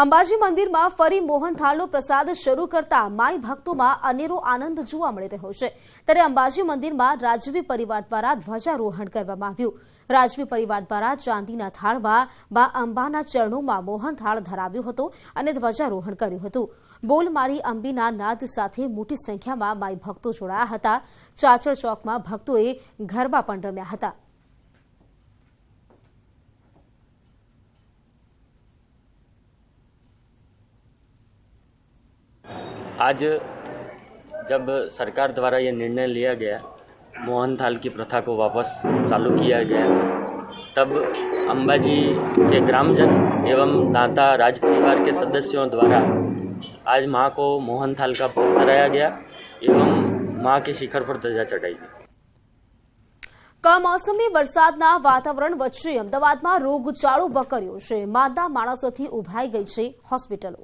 અંબાજી મંદિરમાં ફરી મોહનથાળનો પ્રસાદ શરૂ કરતા માઈ ભક્તોમાં અનેરો આનંદ જોવા મળે રહ્યો છે ત્યારે અંબાજી મંદિરમાં રાજવી પરિવાર દ્વારા ધ્વજારોહણ કરવામાં આવ્યું રાજવી પરિવાર દ્વારા ચાંદીના થાળમાં બા અંબાના ચરણોમાં મોહનથાળ ધરાવ્યું હતું અને ધ્વજારોહણ કર્યું હતું બોલ મારી અંબીના નાદ સાથે મોટી સંખ્યામાં માઈ ભક્તો જોડાયા હતા ચાચર ચોકમાં ભક્તોએ ગરબા પણ રમ્યા હતા आज जब सरकार द्वारा ये निर्णय लिया गया मोहन थाल की प्रथा को वापस चालू किया गया तब अंबाजी के ग्रामजन एवं दाता राज परिवार के सदस्यों द्वारा आज माँ को मोहन थाल का भोग कराया गया एवं माँ के शिखर पर ध्वजा चढ़ाई गई કમોસમી વરસાદના વાતાવરણ વચ્ચે અમદાવાદમાં રોગચાળો વકર્યો છે માદા માણસોથી ઉભરાઈ ગઈ છે હોસ્પિટલો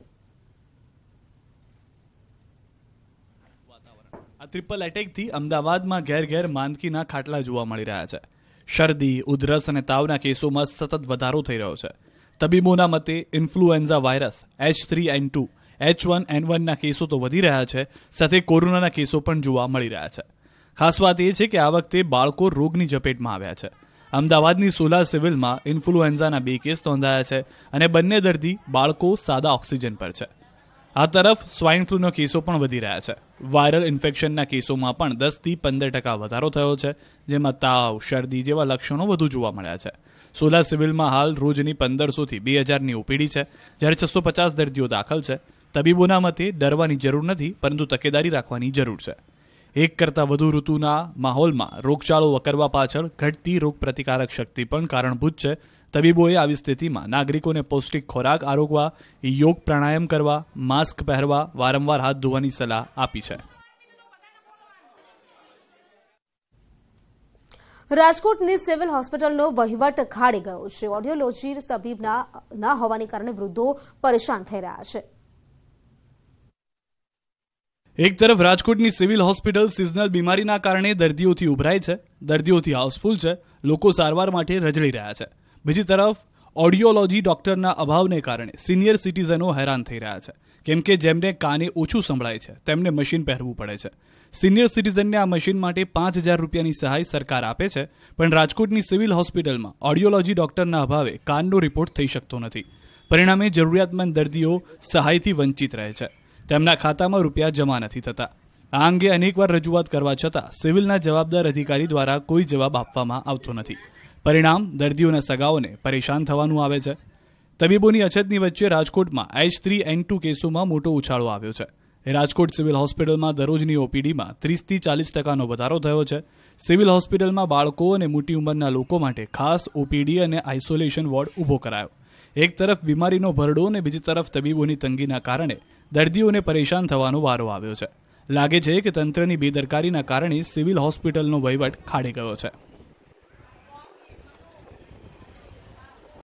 આ ટ્રિપલ એટેકથી અમદાવાદમાં ઘેર ઘેર માંદગીના ખાટલા જોવા મળી રહ્યા છે શરદી ઉધરસ અને તાવના કેસોમાં સતત વધારો થઈ રહ્યો છે તબીબોના મતે influenza virus H three N two H one N વનના કેસો તો વધી રહ્યા છે સાથે કોરોનાના કેસો પણ જોવા મળી રહ્યા છે ખાસ વાત એ છે કે આ વખતે બાળકો રોગની ઝપેટમાં આવ્યા છે અમદાવાદની સોલા સિવિલમાં ઇન્ફ્લુએન્ઝાના બે કેસ નોંધાયા છે અને બંને દર્દી બાળકો સાદા ઓક્સિજન પર છે આ તરફ સ્વાઇન ફ્લૂનો કેસો પણ વધી રહ્યા છે વાયરલ ઇન્ફેક્શનના કેસોમાં પણ દસથી પંદર ટકા વધારો થયો છે જેમાં તાવ શરદી જેવા લક્ષણો વધુ જોવા મળ્યા છે સોલા સિવિલમાં હાલ રોજની પંદરસોથી બે હજારની ઓપીડી છે જ્યારે છસો પચાસ દર્દીઓ દાખલ છે તબીબોના મતે ડરવાની જરૂર નથી પરંતુ તકેદારી રાખવાની જરૂર છે એક કરતાં વધુ ઋતુના માહોલમાં રોગચાળો વકરવા પાછળ ઘટતી રોગપ્રતિકારક શક્તિ પણ કારણભૂત છે તબીબોએ આવી સ્થિતિમાં નાગરિકોને પૌષ્ટિક ખોરાક આરોગવા યોગ પ્રાણાયામ કરવા માસ્ક પહેરવા વારંવાર હાથ ધોવાની સલાહ આપી છે રાજકોટની સિવિલ હોસ્પિટલનો વહીવટ ખાડે ગયો છે ઓડિયોલોજી તબીબ ના હોવાને કારણે વૃદ્ધો પરેશાન થઈ રહ્યા છે એક તરફ રાજકોટની સિવિલ હોસ્પિટલ સિઝનલ બીમારીના કારણે દર્દીઓથી ઉભરાય છે દર્દીઓથી હાઉસફુલ છે લોકો સારવાર માટે રજળી રહ્યા છે બીજી તરફ ઓડિયોલોજી ડોક્ટરના અભાવને કારણે સિનિયર સિટીઝનો હેરાન થઈ રહ્યા છે કેમ કે જેમને કાને ઓછું સંભળાય છે તેમને મશીન પહેરવું પડે છે સિનિયર સિટીઝનને આ મશીન માટે પાંચ હજાર રૂપિયાની સહાય સરકાર આપે છે પણ રાજકોટની સિવિલ હોસ્પિટલમાં ઓડિયોલોજી ડોક્ટરના અભાવે કાનનો રિપોર્ટ થઈ શકતો નથી પરિણામે જરૂરિયાતમંદ દર્દીઓ સહાયથી વંચિત રહે છે તેમના ખાતામાં રૂપિયા જમા નથી થતા આ અંગે અનેકવાર રજૂઆત કરવા છતાં સિવિલના જવાબદાર અધિકારી દ્વારા કોઈ જવાબ આપવામાં આવતો નથી પરિણામ દર્દીઓના સગાઓને પરેશાન થવાનું આવે છે તબીબોની અછતની વચ્ચે રાજકોટમાં એચ થ્રી એન ટુ કેસોમાં મોટો ઉછાળો આવ્યો છે રાજકોટ સિવિલ હોસ્પિટલમાં દરરોજની ઓપીડીમાં ત્રીસથી ચાલીસ ટકાનો વધારો થયો છે સિવિલ હોસ્પિટલમાં બાળકો અને મોટી ઉંમરના લોકો માટે ખાસ ઓપીડી અને આઇસોલેશન વોર્ડ ઊભો કરાયો એક તરફ બીમારીનો ભરડો અને બીજી તરફ તબીબોની તંગીના કારણે દર્દીઓને પરેશાન થવાનો વારો આવ્યો છે લાગે છે કે તંત્રની બેદરકારીના કારણે સિવિલ હોસ્પિટલનો વહીવટ ખાડી ગયો છે